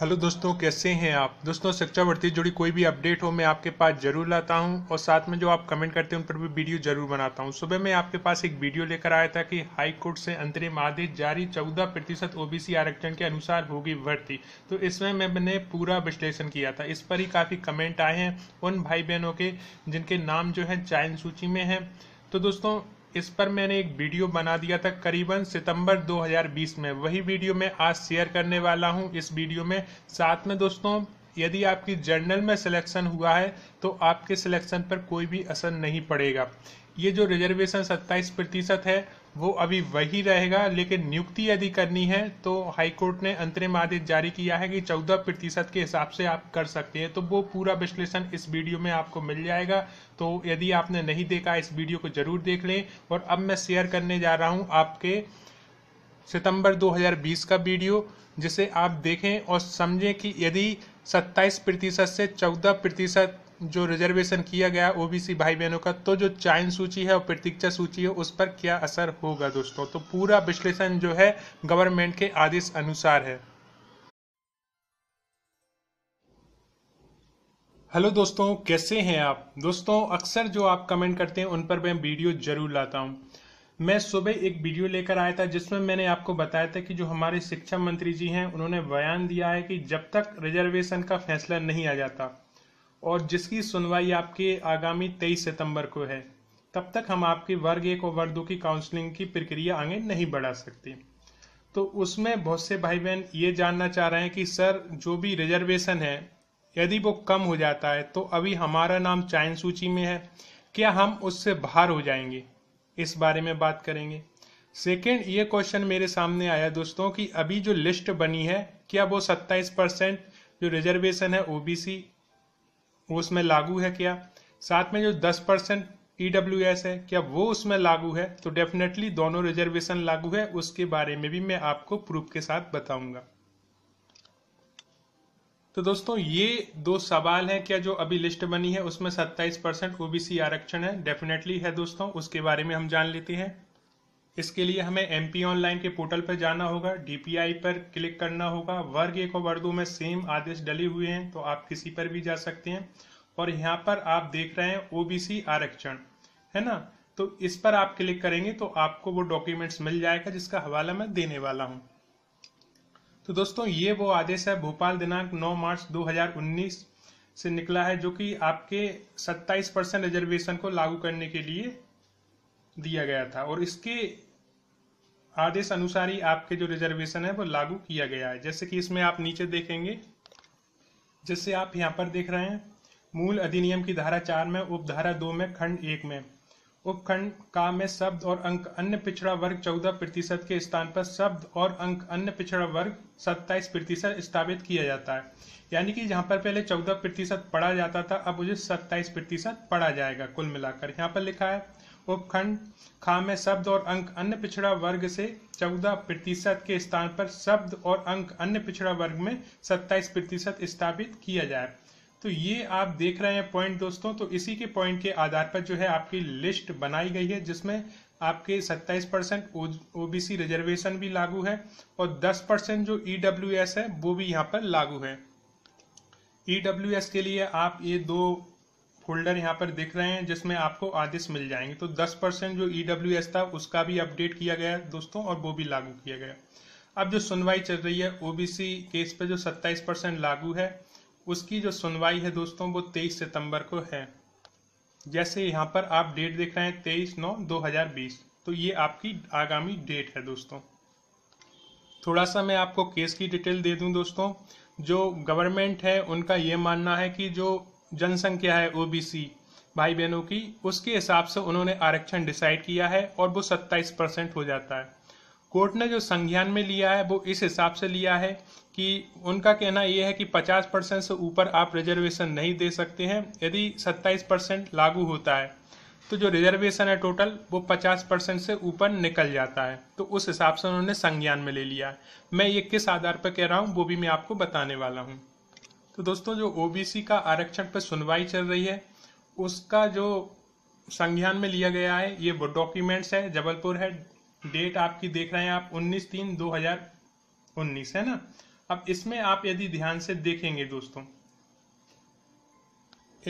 hello दोस्तों कैसे हैं आप दोस्तों शिक्षा भर्ती जुड़ी कोई भी अपडेट हो मैं आपके पास जरूर लाता हूं और साथ में जो आप कमेंट करते हैं उन पर भी वीडियो जरूर बनाता हूं सुबह मैं आपके पास एक वीडियो लेकर आया था कि हाई कोर्ट से अंतरिम आदेश जारी चौदह प्रतिशत ओबीसी आरक्षण के अनुसार होगी भर्ती तो इसमें मैंने पूरा विश्लेषण किया था इस पर ही काफ़ी कमेंट आए हैं उन भाई बहनों के जिनके नाम जो है चयन सूची में हैं तो दोस्तों इस पर मैंने एक वीडियो बना दिया था करीबन सितंबर 2020 में वही वीडियो मैं आज शेयर करने वाला हूं इस वीडियो में साथ में दोस्तों यदि आपकी जर्नल में सिलेक्शन हुआ है तो आपके सिलेक्शन पर कोई भी असर नहीं पड़ेगा ये जो रिजर्वेशन 27 प्रतिशत है वो अभी वही रहेगा लेकिन नियुक्ति यदि करनी है तो हाईकोर्ट ने अंतरिम आदेश जारी किया है कि चौदह प्रतिशत के हिसाब से आप कर सकते हैं तो वो पूरा विश्लेषण इस वीडियो में आपको मिल जाएगा तो यदि आपने नहीं देखा इस वीडियो को जरूर देख लें और अब मैं शेयर करने जा रहा हूं आपके सितंबर 2020 का वीडियो जिसे आप देखें और समझें कि यदि सत्ताईस प्रतिशत से चौदह प्रतिशत जो रिजर्वेशन किया गया ओबीसी भाई बहनों का तो जो चयन सूची है और प्रतीक्षा सूची है उस पर क्या असर होगा दोस्तों तो पूरा विश्लेषण जो है गवर्नमेंट के आदेश अनुसार है हेलो दोस्तों कैसे हैं आप दोस्तों अक्सर जो आप कमेंट करते हैं उन पर मैं वीडियो जरूर लाता हूं मैं सुबह एक वीडियो लेकर आया था जिसमें मैंने आपको बताया था कि जो हमारे शिक्षा मंत्री जी हैं उन्होंने बयान दिया है कि जब तक रिजर्वेशन का फैसला नहीं आ जाता और जिसकी सुनवाई आपके आगामी 23 सितंबर को है तब तक हम आपके वर्ग एक और वर्ग दो की काउंसलिंग की प्रक्रिया आगे नहीं बढ़ा सकते तो उसमें बहुत से भाई बहन ये जानना चाह रहे हैं कि सर जो भी रिजर्वेशन है यदि वो कम हो जाता है तो अभी हमारा नाम चयन सूची में है क्या हम उससे बाहर हो जाएंगे इस बारे में बात करेंगे सेकेंड ये क्वेश्चन मेरे सामने आया दोस्तों कि अभी जो लिस्ट बनी है क्या वो 27 परसेंट जो रिजर्वेशन है ओबीसी वो उसमें लागू है क्या साथ में जो 10 परसेंट ई e है क्या वो उसमें लागू है तो डेफिनेटली दोनों रिजर्वेशन लागू है उसके बारे में भी मैं आपको प्रूफ के साथ बताऊंगा तो दोस्तों ये दो सवाल हैं क्या जो अभी लिस्ट बनी है उसमें 27 परसेंट ओबीसी आरक्षण है डेफिनेटली है दोस्तों उसके बारे में हम जान लेते हैं इसके लिए हमें एम पी ऑनलाइन के पोर्टल पर जाना होगा डीपीआई पर क्लिक करना होगा वर्ग एक और दो में सेम आदेश डले हुए हैं तो आप किसी पर भी जा सकते हैं और यहाँ पर आप देख रहे हैं ओबीसी आरक्षण है ना तो इस पर आप क्लिक करेंगे तो आपको वो डॉक्यूमेंट्स मिल जाएगा जिसका हवाला मैं देने वाला हूँ तो दोस्तों ये वो आदेश है भोपाल दिनांक नौ मार्च दो से निकला है जो कि आपके सत्ताईस परसेंट रिजर्वेशन को लागू करने के लिए दिया गया था और इसके आदेश अनुसार ही आपके जो रिजर्वेशन है वो लागू किया गया है जैसे कि इसमें आप नीचे देखेंगे जैसे आप यहाँ पर देख रहे हैं मूल अधिनियम की धारा चार में उपधारा दो में खंड एक में उपखंड का में शब्द और अंक अन्य पिछड़ा वर्ग चौदह प्रतिशत के स्थान पर शब्द और अंक अन्य पिछड़ा वर्ग सत्ताईस प्रतिशत स्थापित किया जाता है यानी कि यहाँ पर पहले चौदह प्रतिशत पढ़ा जाता था अब उसे सत्ताईस प्रतिशत पढ़ा जाएगा कुल मिलाकर यहाँ पर लिखा है उपखंड खामे शब्द और अंक अन्य पिछड़ा वर्ग से चौदह प्रतिशत के स्थान पर शब्द और अंक अन्य पिछड़ा वर्ग में सत्ताईस प्रतिशत स्थापित किया जाए तो ये आप देख रहे हैं पॉइंट दोस्तों तो इसी के पॉइंट के आधार पर जो है आपकी लिस्ट बनाई गई है जिसमें आपके 27 परसेंट ओबीसी रिजर्वेशन भी लागू है और 10 परसेंट जो ईडब्ल्यूएस e है वो भी यहाँ पर लागू है ईडब्ल्यूएस e के लिए आप ये दो फोल्डर यहाँ पर दिख रहे हैं जिसमें आपको आदेश मिल जाएंगे तो 10 परसेंट जो ई e था उसका भी अपडेट किया गया दोस्तों और वो भी लागू किया गया अब जो सुनवाई चल रही है ओबीसी केस पे जो 27 परसेंट लागू है उसकी जो सुनवाई है दोस्तों वो 23 सितंबर को है जैसे यहाँ पर आप डेट देख रहे हैं तेईस नौ दो हजार बीस तो ये आपकी आगामी डेट है दोस्तों थोड़ा सा मैं आपको केस की डिटेल दे दूं दोस्तों जो गवर्नमेंट है उनका ये मानना है कि जो जनसंख्या है ओबीसी भाई बहनों की उसके हिसाब से उन्होंने आरक्षण डिसाइड किया है और वो सत्ताईस परसेंट हो जाता है कोर्ट ने जो संज्ञान में लिया है वो इस हिसाब से लिया है कि उनका कहना यह है कि 50 परसेंट से ऊपर आप रिजर्वेशन नहीं दे सकते हैं यदि 27 परसेंट लागू होता है तो जो रिजर्वेशन है टोटल वो 50 परसेंट से ऊपर निकल जाता है तो उस हिसाब से उन्होंने संज्ञान में ले लिया है मैं ये किस आधार पर कह रहा हूँ वो भी मैं आपको बताने वाला हूँ तो दोस्तों जो ओबीसी का आरक्षण पर सुनवाई चल रही है उसका जो संज्ञान में लिया गया है ये वो डॉक्यूमेंट्स है जबलपुर है डेट आपकी देख रहे हैं आप 19 तीन 2019 है ना अब इसमें आप यदि ध्यान से देखेंगे दोस्तों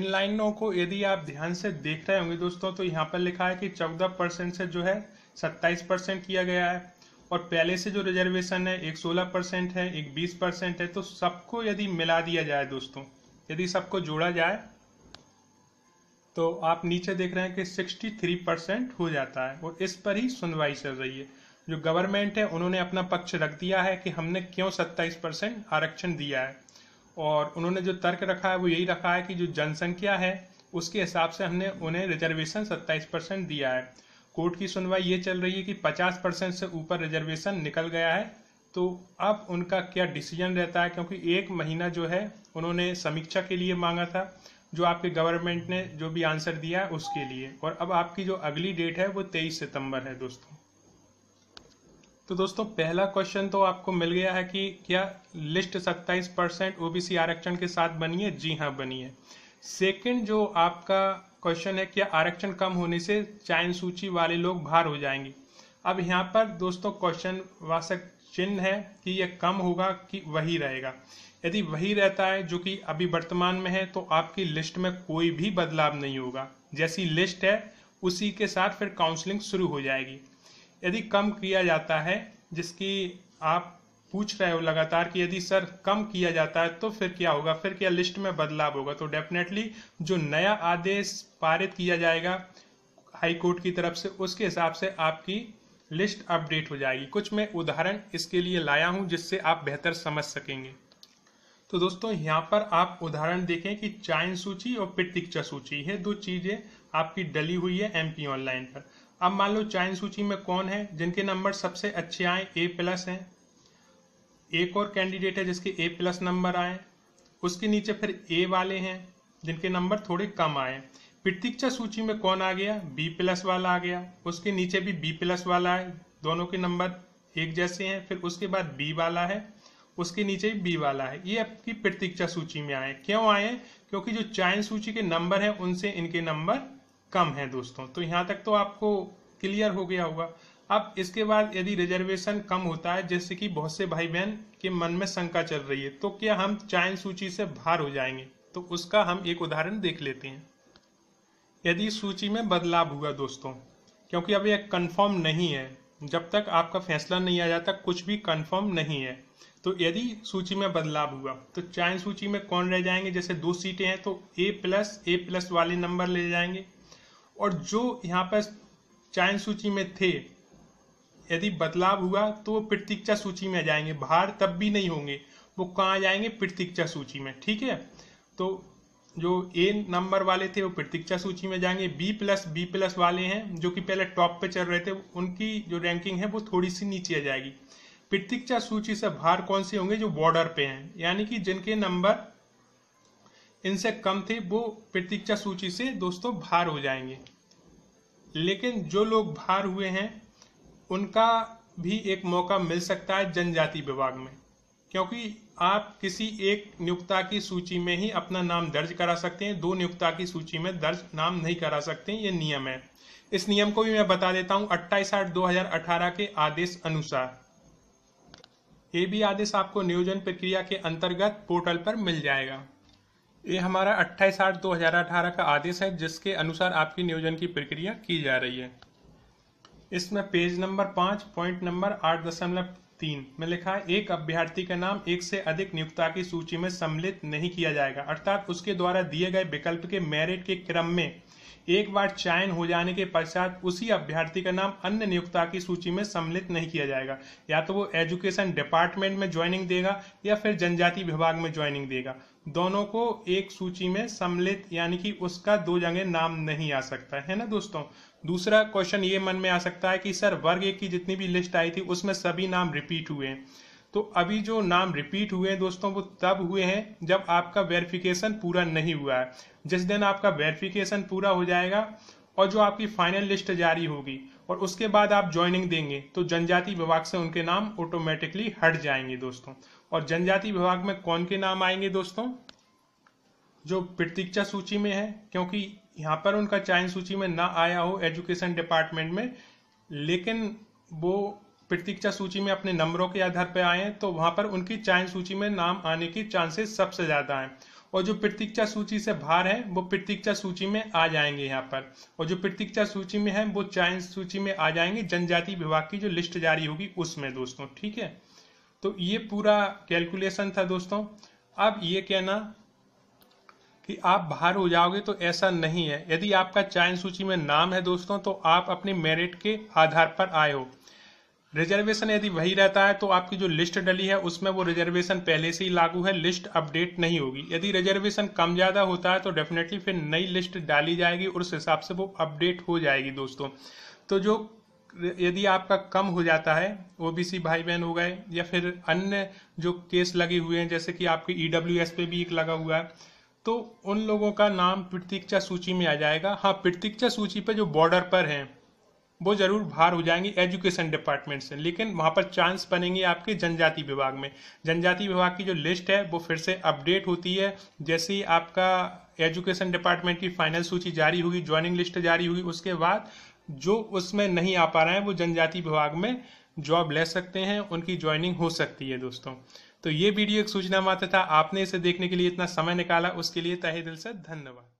इन लाइनों को यदि आप ध्यान से देख रहे होंगे दोस्तों तो यहाँ पर लिखा है कि चौदह परसेंट से जो है सत्ताईस परसेंट किया गया है और पहले से जो रिजर्वेशन है एक सोलह परसेंट है एक बीस परसेंट है तो सबको यदि मिला दिया जाए दोस्तों यदि सबको जोड़ा जाए तो आप नीचे देख रहे हैं कि सिक्सटी थ्री परसेंट हो जाता है और इस पर ही सुनवाई चल रही है जो गवर्नमेंट है उन्होंने अपना पक्ष रख दिया है कि हमने क्यों सत्ताईस परसेंट आरक्षण दिया है और उन्होंने जो तर्क रखा है वो यही रखा है कि जो जनसंख्या है उसके हिसाब से हमने उन्हें रिजर्वेशन सत्ताईस परसेंट दिया है कोर्ट की सुनवाई ये चल रही है कि 50 परसेंट से ऊपर रिजर्वेशन निकल गया है तो अब उनका क्या डिसीजन रहता है क्योंकि एक महीना जो है उन्होंने समीक्षा के लिए मांगा था जो आपके गवर्नमेंट ने जो भी आंसर दिया है उसके लिए और अब आपकी जो अगली डेट है वो तेईस सितंबर है दोस्तों तो दोस्तों पहला क्वेश्चन तो आपको मिल गया है कि क्या लिस्ट सत्ताईस परसेंट ओबीसी आरक्षण के साथ बनी है जी हाँ बनी है सेकंड जो आपका क्वेश्चन है कि आरक्षण कम होने से चयन सूची वाले लोग बाहर हो जाएंगे अब यहाँ पर दोस्तों क्वेश्चन वाचक चिन्ह है कि यह कम होगा कि वही रहेगा यदि वही रहता है जो कि अभी वर्तमान में है तो आपकी लिस्ट में कोई भी बदलाव नहीं होगा जैसी लिस्ट है उसी के साथ फिर काउंसलिंग शुरू हो जाएगी यदि कम किया जाता है जिसकी आप पूछ रहे हो लगातार कि यदि सर कम किया जाता है तो फिर क्या होगा फिर क्या लिस्ट में बदलाव होगा तो डेफिनेटली जो नया आदेश पारित किया जाएगा हाई कोर्ट की तरफ से उसके हिसाब से आपकी लिस्ट अपडेट हो जाएगी कुछ मैं उदाहरण इसके लिए लाया हूं जिससे आप बेहतर समझ सकेंगे तो दोस्तों यहाँ पर आप उदाहरण देखें कि चयन सूची और प्रतीक्षा सूची ये दो चीजें आपकी डली हुई है एमपी ऑनलाइन पर अब मान लो चयन सूची में कौन है जिनके नंबर सबसे अच्छे आए ए प्लस हैं एक और कैंडिडेट है जिसके ए प्लस नंबर आए उसके नीचे फिर ए वाले हैं जिनके नंबर थोड़े कम आए प्रतीक्षा सूची में कौन आ गया बी प्लस वाला आ गया उसके नीचे भी बी प्लस वाला है दोनों के नंबर एक जैसे हैं फिर उसके बाद बी वाला है उसके नीचे भी बी वाला है ये आपकी प्रतीक्षा सूची में आए क्यों आए क्योंकि जो चयन सूची के नंबर हैं उनसे इनके नंबर कम हैं दोस्तों तो यहाँ तक तो आपको क्लियर हो गया होगा अब इसके बाद यदि रिजर्वेशन कम होता है जैसे कि बहुत से भाई बहन के मन में शंका चल रही है तो क्या हम चयन सूची से बाहर हो जाएंगे तो उसका हम एक उदाहरण देख लेते हैं यदि सूची में बदलाव हुआ दोस्तों क्योंकि अब यह कंफर्म नहीं है जब तक आपका फैसला नहीं आ जाता कुछ भी कंफर्म नहीं है तो यदि सूची में बदलाव हुआ तो चयन सूची में कौन रह जाएंगे जैसे दो सीटें हैं तो ए प्लस ए प्लस वाले नंबर ले जाएंगे और जो यहाँ पर चयन सूची में थे यदि बदलाव हुआ तो वो प्रतीक्षा सूची में जाएंगे बाहर तब भी नहीं होंगे वो कहाँ जाएंगे प्रतीक्षा सूची में ठीक है तो जो ए नंबर वाले थे वो प्रतीक्षा सूची में जाएंगे बी प्लस बी प्लस वाले हैं जो कि पहले टॉप पे चल रहे थे उनकी जो रैंकिंग है वो थोड़ी सी नीचे आ जाएगी प्रतीक्षा सूची से बाहर कौन से होंगे जो बॉर्डर पे हैं यानी कि जिनके नंबर इनसे कम थे वो प्रतीक्षा सूची से दोस्तों बाहर हो जाएंगे लेकिन जो लोग बाहर हुए हैं उनका भी एक मौका मिल सकता है जनजाति विभाग में क्योंकि आप किसी एक नियुक्ता की सूची में ही अपना नाम दर्ज करा सकते हैं दो नियुक्ता की सूची में दर्ज नाम नहीं करा सकते ये नियम है इस नियम को भी मैं बता देता हूँ अट्ठाईस आठ दो हजार अठारह के आदेश अनुसार ये भी आदेश आपको नियोजन प्रक्रिया के अंतर्गत पोर्टल पर मिल जाएगा ये हमारा अट्ठाईस आठ दो हजार अठारह का आदेश है जिसके अनुसार आपकी नियोजन की प्रक्रिया की जा रही है इसमें पेज नंबर पाँच पॉइंट नंबर आठ दशमलव तीन में लिखा है एक अभ्यर्थी का नाम एक से अधिक नियुक्ता की सूची में सम्मिलित नहीं किया जाएगा अर्थात उसके द्वारा दिए गए विकल्प के मेरिट के क्रम में एक बार चयन हो जाने के पश्चात उसी अभ्यर्थी का नाम अन्य नियुक्ता की सूची में सम्मिलित नहीं किया जाएगा या तो वो एजुकेशन डिपार्टमेंट में ज्वाइनिंग देगा या फिर जनजाति विभाग में ज्वाइनिंग देगा दोनों को एक सूची में सम्मिलित यानी कि उसका दो जगह नाम नहीं आ सकता है ना दोस्तों दूसरा क्वेश्चन ये मन में आ सकता है कि सर वर्ग एक की जितनी भी लिस्ट आई थी उसमें सभी नाम रिपीट हुए हैं तो अभी जो नाम रिपीट हुए हैं दोस्तों वो तब हुए हैं जब आपका वेरिफिकेशन पूरा नहीं हुआ है जिस दिन आपका वेरिफिकेशन पूरा हो जाएगा और जो आपकी फाइनल लिस्ट जारी होगी और उसके बाद आप ज्वाइनिंग देंगे तो जनजाति विभाग से उनके नाम ऑटोमेटिकली हट जाएंगे दोस्तों और जनजाति विभाग में कौन के नाम आएंगे दोस्तों जो प्रतीक्षा सूची में है क्योंकि यहाँ पर उनका चयन सूची में ना आया हो एजुकेशन डिपार्टमेंट में लेकिन वो प्रतीक्षा सूची में अपने नंबरों के आधार पर आए तो वहाँ पर उनकी चयन सूची में नाम आने की चांसेस सबसे ज़्यादा हैं और जो प्रतीक्षा सूची से बाहर है वो प्रतीक्षा सूची में आ जाएंगे यहाँ पर और जो प्रतीक्षा सूची में है वो चयन सूची में आ जाएंगे जनजाति विभाग की जो लिस्ट जारी होगी उसमें दोस्तों ठीक है तो ये पूरा कैलकुलेशन था दोस्तों अब ये कहना कि आप बाहर हो जाओगे तो ऐसा नहीं है यदि आपका चयन सूची में नाम है दोस्तों तो आप अपने मेरिट के आधार पर आए हो रिजर्वेशन यदि वही रहता है तो आपकी जो लिस्ट डली है उसमें वो रिजर्वेशन पहले से ही लागू है लिस्ट अपडेट नहीं होगी यदि रिजर्वेशन कम ज़्यादा होता है तो डेफिनेटली फिर नई लिस्ट डाली जाएगी और उस हिसाब से वो अपडेट हो जाएगी दोस्तों तो जो यदि आपका कम हो जाता है ओबीसी भाई बहन हो गए या फिर अन्य जो केस लगे हुए हैं जैसे कि आपके ईडब्ल्यू e पे भी एक लगा हुआ है तो उन लोगों का नाम प्रतीक्षा सूची में आ जाएगा हाँ प्रतीक्षा सूची पर जो बॉर्डर पर हैं वो जरूर बाहर हो जाएंगी एजुकेशन डिपार्टमेंट से लेकिन वहाँ पर चांस बनेंगे आपके जनजाति विभाग में जनजाति विभाग की जो लिस्ट है वो फिर से अपडेट होती है जैसे ही आपका एजुकेशन डिपार्टमेंट की फाइनल सूची जारी होगी ज्वाइनिंग लिस्ट जारी होगी उसके बाद जो उसमें नहीं आ पा रहे हैं वो जनजाति विभाग में जॉब ले सकते हैं उनकी ज्वाइनिंग हो सकती है दोस्तों तो ये वीडियो एक सूचना मात्र था आपने इसे देखने के लिए इतना समय निकाला उसके लिए तहे दिल से धन्यवाद